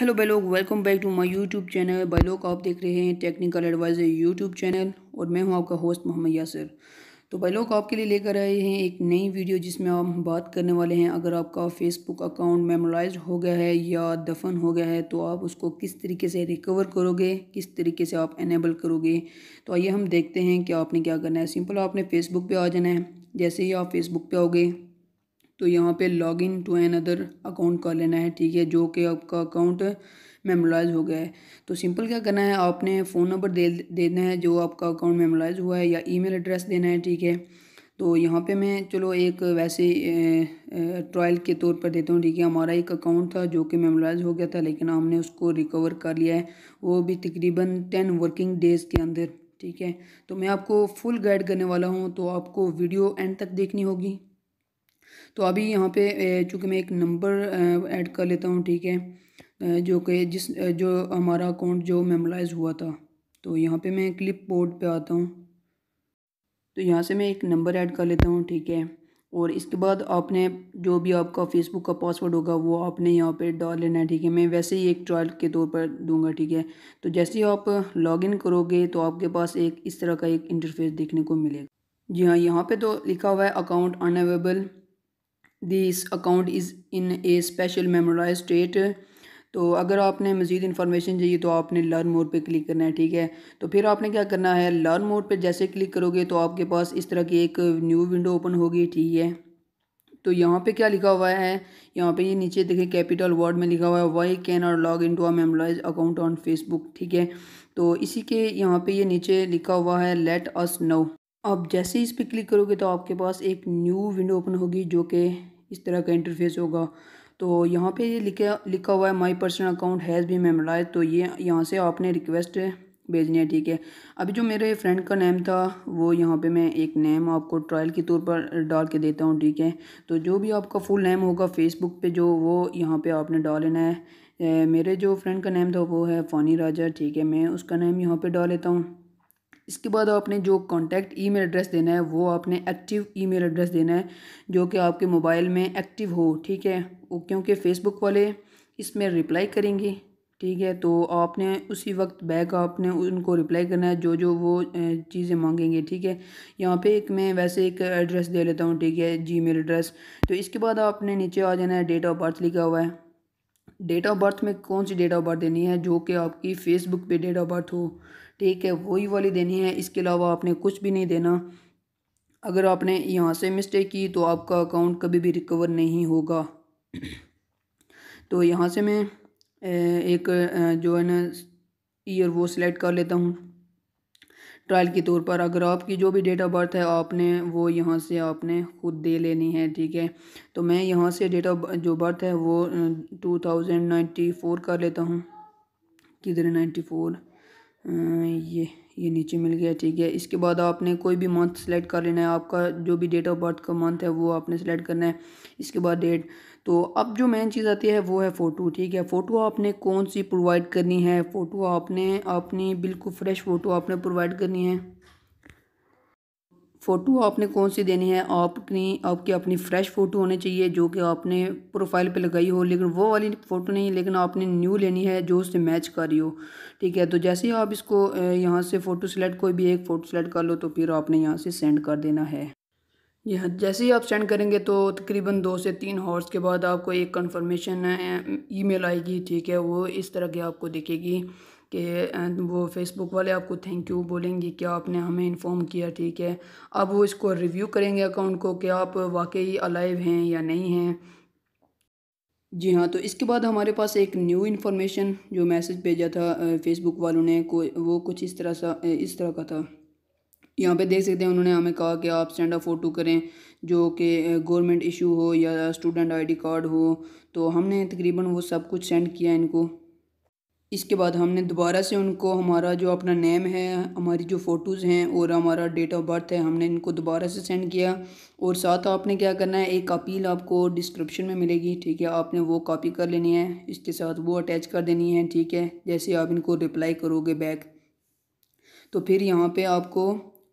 hello बाई लोग welcome back to my YouTube channel बाई लोग आप देख रहे हैं टेक्निकल एडवाइज़र यूट्यूब चैनल और मैं हूं आपका होस्ट मोहम्मद यासर तो बाई लोग आपके लिए लेकर आए हैं एक नई वीडियो जिसमें हम बात करने वाले हैं अगर आपका फेसबुक अकाउंट मेमोराइज हो गया है या दफन हो गया है तो आप उसको किस तरीके से रिकवर करोगे किस तरीके से आप इनेबल करोगे तो आइए हम देखते हैं कि आपने क्या करना है सिंपल आपने फेसबुक पर आ जाना है जैसे ही आप फेसबुक पर आओगे तो यहाँ पे log in to another account कर लेना है ठीक है जो कि आपका अकाउंट मेमोराइज हो गया है तो सिंपल क्या करना है आपने फ़ोन नंबर दे देना है जो आपका अकाउंट मेमोराइज हुआ है या ईमेल एड्रेस देना है ठीक है तो यहाँ पे मैं चलो एक वैसे ट्रायल के तौर पर देता हूँ ठीक है हमारा एक अकाउंट था जो कि मेमोराइज हो गया था लेकिन हमने उसको रिकवर कर लिया है वो भी तकरीबन टेन वर्किंग डेज़ के अंदर ठीक है तो मैं आपको फुल गाइड करने वाला हूँ तो आपको वीडियो एंड तक देखनी होगी तो अभी यहाँ पे चूँकि मैं एक नंबर ऐड कर लेता हूँ ठीक है जो कि जिस जो हमारा अकाउंट जो मेमोराइज हुआ था तो यहाँ पे मैं क्लिप बोर्ड पर आता हूँ तो यहाँ से मैं एक नंबर ऐड कर लेता हूँ ठीक है और इसके बाद आपने जो भी आपका फेसबुक का पासवर्ड होगा वो आपने यहाँ पे डाल लेना है ठीक है मैं वैसे ही एक ट्रायल के तौर पर दूंगा ठीक है तो जैसे ही आप लॉगिन करोगे तो आपके पास एक इस तरह का एक इंटरफेस देखने को मिलेगा जी हाँ यहाँ पे तो लिखा हुआ है account unavailable this account is in a special memorise state तो अगर आपने मज़ीद इन्फॉर्मेशन चाहिए तो आपने लर्न मोड पे क्लिक करना है ठीक है तो फिर आपने क्या करना है लर्न मोड पे जैसे क्लिक करोगे तो आपके पास इस तरह की एक न्यू विंडो ओपन होगी ठीक है तो यहाँ पे क्या लिखा हुआ है यहाँ पे ये नीचे देखें कैपिटल वर्ड में लिखा हुआ है why can are log in to a memorise account on Facebook ठीक है तो इसी के यहाँ पे ये नीचे लिखा हुआ है लेट अस नो अब जैसे इस पर क्लिक करोगे तो आपके पास एक न्यू विंडो ओपन होगी जो कि इस तरह का इंटरफेस होगा तो यहाँ पे ये लिखा लिखा हुआ है my personal account has be memorise तो ये यहाँ से आपने रिक्वेस्ट भेजनी है ठीक है अभी जो मेरे फ्रेंड का नेम था वो यहाँ पे मैं एक नेम आपको ट्रायल के तौर पर डाल के देता हूँ ठीक है तो जो भी आपका फुल नेम होगा फेसबुक पे जो वो यहाँ पे आपने डाल लेना है ए, मेरे जो फ्रेंड का नेम था वो है फ़ानी राजा ठीक है मैं उसका नेम यहाँ पर डाल लेता हूँ इसके बाद आपने जो कॉन्टैक्ट ईमेल एड्रेस देना है वो आपने एक्टिव ईमेल एड्रेस देना है जो कि आपके मोबाइल में एक्टिव हो ठीक है वो क्योंकि फ़ेसबुक वाले इसमें रिप्लाई करेंगे ठीक है तो आपने उसी वक्त बैक आपने उनको रिप्लाई करना है जो जो वो चीज़ें मांगेंगे ठीक है यहाँ पे एक मैं वैसे एक एड्रेस दे लेता हूँ ठीक है जीमेल एड्रेस तो इसके बाद आपने नीचे आ जाना है डेट ऑफ बर्थ लिखा हुआ है डेट ऑफ बर्थ में कौन सी डेट ऑफ बर्थ देनी है जो कि आपकी फ़ेसबुक पे डेट ऑफ बर्थ हो ठीक है वही वाली देनी है इसके अलावा आपने कुछ भी नहीं देना अगर आपने यहाँ से मिस्टेक की तो आपका अकाउंट कभी भी रिकवर नहीं होगा तो यहाँ से मैं एक जो है ना ईयर वो सिलेक्ट कर लेता हूँ ट्रायल के तौर पर अगर आपकी जो भी डेट ऑफ बर्थ है आपने वो यहाँ से आपने खुद दे लेनी है ठीक है तो मैं यहाँ से डेट ऑफ जो बर्थ है वो टू थाउजेंड नाइन्टी फ़ोर कर लेता हूँ किधर नाइन्टी फ़ोर ये ये नीचे मिल गया ठीक है इसके बाद आपने कोई भी मंथ सेलेक्ट कर लेना है आपका जो भी डेट ऑफ बर्थ का मंथ है वो आपने सेलेक्ट करना है इसके बाद डेट तो अब जो मेन चीज़ आती है वो है फ़ोटो ठीक है फ़ोटो आपने कौन सी प्रोवाइड करनी है फ़ोटो आपने अपनी बिल्कुल फ्रेश फ़ोटो आपने प्रोवाइड करनी है फ़ोटो आपने कौन सी देनी है आपकी आपकी अपनी फ़्रेश फ़ोटो होनी चाहिए जो कि आपने प्रोफाइल पे लगाई हो लेकिन वो वाली फ़ोटो नहीं लेकिन आपने न्यू लेनी है जो उससे मैच कर रही हो ठीक है तो जैसे ही आप इसको यहाँ से फ़ोटो सेलेक्ट कोई भी एक फ़ोटो सेलेक्ट कर लो तो फिर आपने यहाँ से सेंड कर देना है यह जैसे ही आप सेंड करेंगे तो तकरीबन दो से तीन हॉर्स के बाद आपको एक कन्फर्मेशन मेल आएगी ठीक है वो इस तरह की आपको दिखेगी कि वो फेसबुक वाले आपको थैंक यू बोलेंगे कि आपने हमें इन्फॉर्म किया ठीक है अब वो इसको रिव्यू करेंगे अकाउंट को कि आप वाकई अलाइव हैं या नहीं हैं जी हाँ तो इसके बाद हमारे पास एक न्यू इन्फॉर्मेशन जो मैसेज भेजा था फेसबुक वालों ने को वो कुछ इस तरह सा इस तरह का था यहाँ पे देख सकते हैं उन्होंने हमें कहा कि आप स्टैंड अप फ़ोटो करें जो कि गवर्नमेंट इशू हो या स्टूडेंट आईडी कार्ड हो तो हमने तकरीबन वो सब कुछ सेंड किया इनको इसके बाद हमने दोबारा से उनको हमारा जो अपना नेम है हमारी जो फ़ोटोज़ हैं और हमारा डेट ऑफ बर्थ है हमने इनको दोबारा से सेंड किया और साथ आपने क्या करना है एक अपील आपको डिस्क्रिप्शन में मिलेगी ठीक है आपने वो कॉपी कर लेनी है इसके साथ वो अटैच कर देनी है ठीक है जैसे आप इनको रिप्लाई करोगे बैक तो फिर यहाँ पे आपको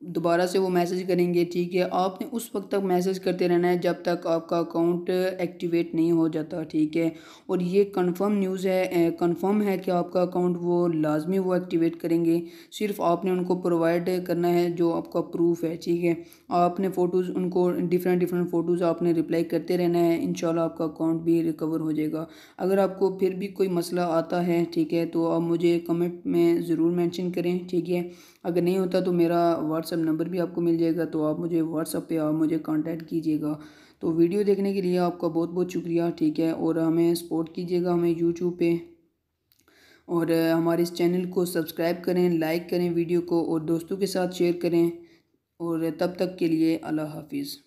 दोबारा से वो मैसेज करेंगे ठीक है आपने उस वक्त तक मैसेज करते रहना है जब तक आपका अकाउंट एक्टिवेट नहीं हो जाता ठीक है और ये कंफर्म न्यूज़ है कंफर्म है कि आपका अकाउंट वो लाजमी वो एक्टिवेट करेंगे सिर्फ आपने उनको प्रोवाइड करना है जो आपका प्रूफ है ठीक है आपने फ़ोटोज़ उनको डिफरेंट डिफरेंट फ़ोटोज़ आपने रिप्लाई करते रहना है इन आपका अकाउंट भी रिकवर हो जाएगा अगर आपको फिर भी कोई मसला आता है ठीक है तो आप मुझे कमेंट में ज़रूर मैंशन करें ठीक है अगर नहीं होता तो मेरा व्हाट्स व्हाट्सअप नंबर भी आपको मिल जाएगा तो आप मुझे व्हाट्सअप पे आप मुझे कांटेक्ट कीजिएगा तो वीडियो देखने के लिए आपका बहुत बहुत शुक्रिया ठीक है और हमें सपोर्ट कीजिएगा हमें यूट्यूब पर और हमारे इस चैनल को सब्सक्राइब करें लाइक करें वीडियो को और दोस्तों के साथ शेयर करें और तब तक के लिए अल्लाह हाफिज़